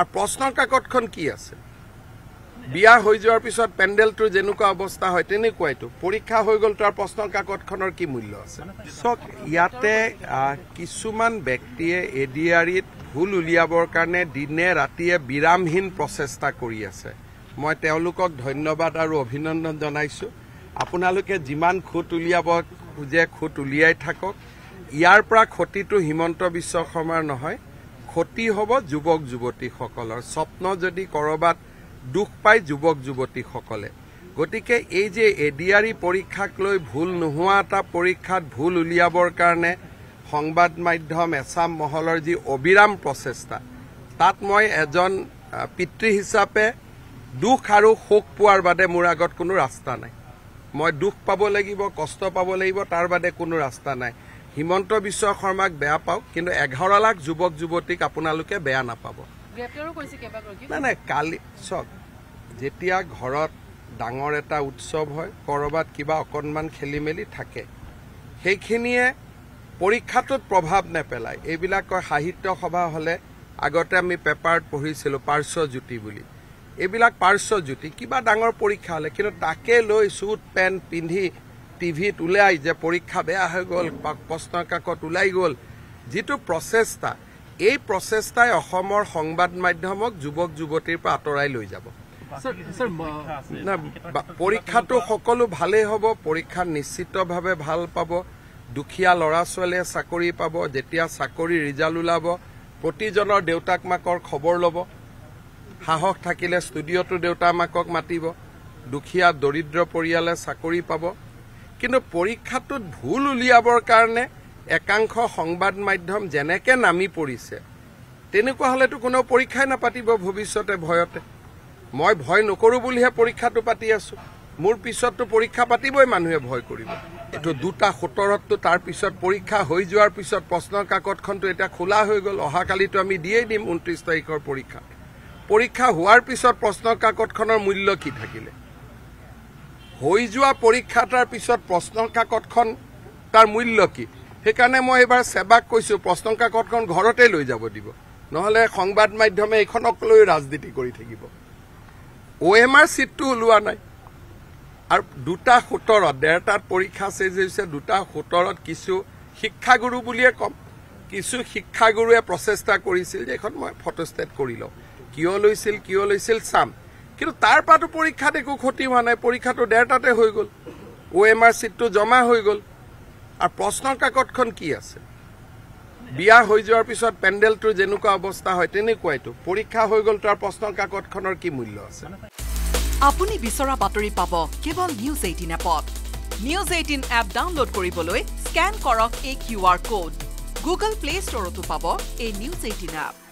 আৰু প্ৰশ্ন কাকতখন কি আছে বিয়া হৈ যোৱাৰ পিছত পেণ্ডেলটো যেনেকুৱা অৱস্থা হয় তেনেকুৱাইতো পৰীক্ষা হৈ গ'ল তাৰ প্ৰশ্ন কাকতখনৰ কি মূল্য আছে চাওক ইয়াতে কিছুমান ব্যক্তিয়ে এ ডি আৰিত ভুল উলিয়াবৰ কাৰণে দিনে ৰাতিয়ে বিৰামহীন প্ৰচেষ্টা কৰি আছে মই তেওঁলোকক ধন্যবাদ আৰু অভিনন্দন জনাইছোঁ আপোনালোকে যিমান খুঁত উলিয়াব খোজে খুঁত উলিয়াই থাকক ইয়াৰ পৰা ক্ষতিটো হিমন্ত বিশ্ব শৰ্মাৰ নহয় ক্ষতি হব যুৱক যুৱতীসকলৰ স্বপ্ন যদি ক'ৰবাত দুখ পায় যুৱক যুৱতীসকলে গতিকে এই যে এ ডি এডিয়াৰী পৰীক্ষাক লৈ ভুল নোহোৱা এটা পৰীক্ষাত ভুল উলিয়াবৰ কাৰণে সংবাদ মাধ্যম এছাম মহলৰ যি অবিৰাম প্ৰচেষ্টা তাত মই এজন পিতৃ হিচাপে দুখ আৰু সুখ পোৱাৰ বাবে মোৰ আগত কোনো ৰাস্তা নাই মই দুখ পাব লাগিব কষ্ট পাব লাগিব তাৰ বাদে কোনো ৰাস্তা নাই হিমন্ত বিশ্ব শৰ্মাক বেয়া পাওক কিন্তু এঘাৰ লাখ যুৱক যুৱতীক আপোনালোকে বেয়া নাপাব নাই নাই কালি চাওক যেতিয়া ঘৰত ডাঙৰ এটা উৎসৱ হয় ক'ৰবাত কিবা অকণমান খেলি মেলি থাকে সেইখিনিয়ে পৰীক্ষাটোত প্ৰভাৱ নেপেলায় এইবিলাকৰ সাহিত্য সভা হ'লে আগতে আমি পেপাৰত পঢ়িছিলোঁ পাৰ্শ্বজ্যোতি বুলি এইবিলাক পাৰ্শ্বজ্যোতি কিবা ডাঙৰ পৰীক্ষা হ'লে কিন্তু তাকে লৈ চুট পেণ্ট পিন্ধি টিভিত ওলাই যে পৰীক্ষা বেয়া হৈ গ'ল প্ৰশ্ন কাকত ওলাই গ'ল যিটো প্ৰচেষ্টা এই প্ৰচেষ্টাই অসমৰ সংবাদ মাধ্যমক যুৱক যুৱতীৰ পৰা আঁতৰাই লৈ যাব পৰীক্ষাটো সকলো ভালেই হ'ব পৰীক্ষা নিশ্চিতভাৱে ভাল পাব দুখীয়া ল'ৰা ছোৱালীয়ে চাকৰি পাব যেতিয়া চাকৰি ৰিজাল্ট ওলাব প্ৰতিজনৰ দেউতাক মাকৰ খবৰ ল'ব সাহস থাকিলে ষ্টুডিঅ'টো দেউতা মাকক মাতিব দুখীয়া দৰিদ্ৰ পৰিয়ালে চাকৰি পাব কিন্তু পৰীক্ষাটোত ভুল উলিয়াবৰ কাৰণে একাংশ সংবাদ মাধ্যম যেনেকে নামি পৰিছে তেনেকুৱা হ'লেতো কোনো পৰীক্ষাই নাপাতিব ভৱিষ্যতে ভয়তে মই ভয় নকৰোঁ বুলিহে পৰীক্ষাটো পাতি আছোঁ মোৰ পিছততো পৰীক্ষা পাতিবই মানুহে ভয় কৰিব এইটো দুটা সোতৰততো তাৰপিছত পৰীক্ষা হৈ যোৱাৰ পিছত প্ৰশ্নৰ কাকতখনটো এতিয়া খোলা হৈ গ'ল অহাকালিতো আমি দিয়েই দিম ঊনত্ৰিছ তাৰিখৰ পৰীক্ষা পৰীক্ষা হোৱাৰ পিছত প্ৰশ্নৰ কাকতখনৰ মূল্য কি থাকিলে হৈ যোৱা পৰীক্ষা তাৰ পিছত প্ৰশ্ন কাকতখন তাৰ মূল্য কি সেইকাৰণে মই এইবাৰ সেৱাক কৈছোঁ প্ৰশ্ন কাকতখন ঘৰতে লৈ যাব দিব নহ'লে সংবাদ মাধ্যমে এইখনক লৈ ৰাজনীতি কৰি থাকিব অ' এম আৰ ছিটটো ওলোৱা নাই আৰু দুটা সোতৰত ডেৰটাত পৰীক্ষা চেজ হৈছে দুটা সোতৰত কিছু শিক্ষাগুৰু বুলিয়ে ক'ম কিছু শিক্ষাগুৰুৱে প্ৰচেষ্টা কৰিছিল যে এইখন মই ফটোষ্টেট কৰি লওঁ কিয় লৈছিল কিয় লৈছিল চাম কিন্তু তাৰ পৰাতো পৰীক্ষাত একো ক্ষতি হোৱা নাই পৰীক্ষাটো ডেৰটাতে হৈ গ'ল অ' এম আৰ চিটটো জমা হৈ গ'ল আৰু প্ৰশ্ন কাকতখন কি আছে বিয়া হৈ যোৱাৰ পিছত পেণ্ডেলটোৰ যেনেকুৱা অৱস্থা হয় তেনেকুৱাইতো পৰীক্ষা হৈ গ'ল তাৰ প্ৰশ্ন কাকতখনৰ কি মূল্য আছে আপুনি বিচৰা বাতৰি পাব কেৱল নিউজ এইটিন এপত নিউজ এইটিন এপ ডাউনলোড কৰিবলৈ স্কেন কৰক এই Q R code Google Play ষ্টৰতো পাব এই নিউজ এইটিন এপ